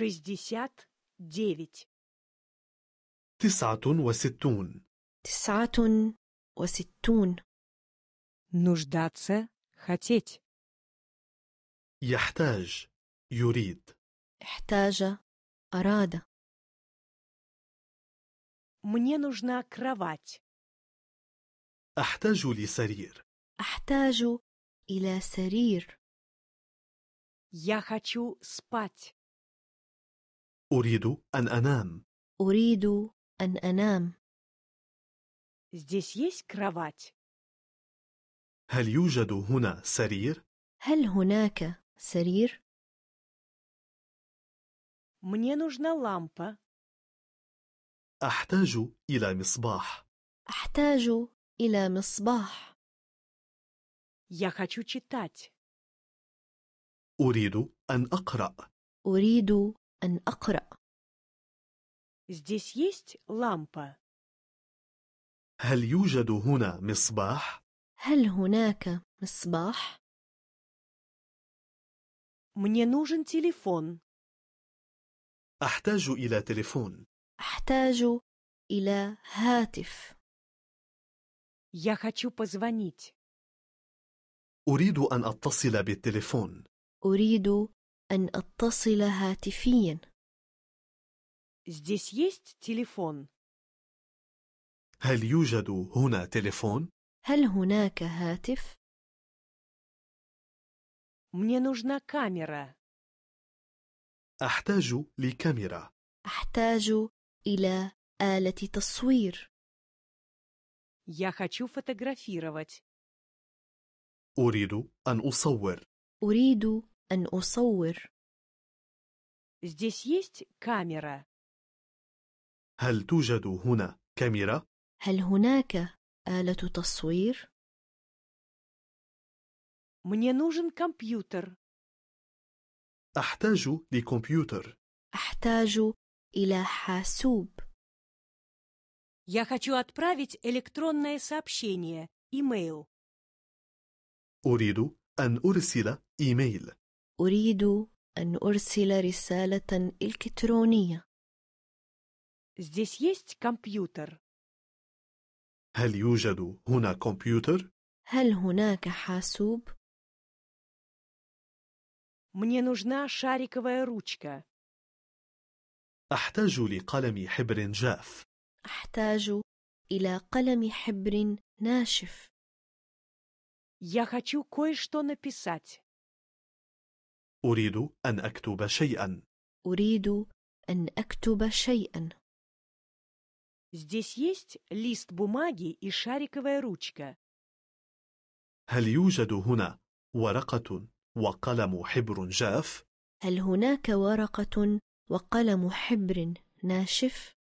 шестьдесят девять. تسعة وستون تسعة وستون нуждаться хотеть يحتاج يريد احتاج أراد мне нужна кровать أحتاج لسرير أحتاج إلى سرير Я хочу спать. أريد أن أنام. أريد أن أنام. Здесь есть кровать? هل يوجد هنا سرير؟ هل هناك سرير؟ Мне нужна лампа. أحتاج إلى مصباح. أحتاج إلى مصباح. Я хочу читать. أريد أن أقرأ. أريد أن أقرأ. Здесь есть лампа. هل يوجد هنا مصباح؟ هل هناك مصباح؟ Мне нужен телефон. أحتاج إلى تليفون. أحتاج إلى هاتف. Я хочу позвонить. أريد أن أتصل بالتليفون. أريد أن أتصل هاتفيا. Здесь есть телефон. هل يوجد هنا تليفون؟ هل هناك هاتف؟ Мне нужна камера. أحتاج لكاميرا. أحتاج إلى آلة تصوير. Я хочу фотографировать. أريد أن أصور. أريد أن أصور. Здесь есть камера. هل توجد هنا كاميرا؟ هل هناك آلة تصوير؟ Мне нужен компьютер. أحتاج لكمبيوتر. أحتاج إلى حاسوب. Я хочу отправить электронное сообщение, email. أريد أن أرسل إيميل. أريد أن أرسل رسالة إلكترونية. Здесь есть компьютер. هل يوجد هنا كمبيوتر؟ هل هناك حاسوب؟ Мне нужна шариковая ручка. أحتاج لقلم حبر جاف. أحتاج إلى قلم حبر ناشف. Я хочу кое-что написать. أريد أن أكتب شيئا أريد أن أكتب شيئا Здесь есть лист бумаги и шариковая ручка. هل يوجد هنا ورقة وقلم حبر جاف؟ هل هناك ورقة وقلم حبر ناشف؟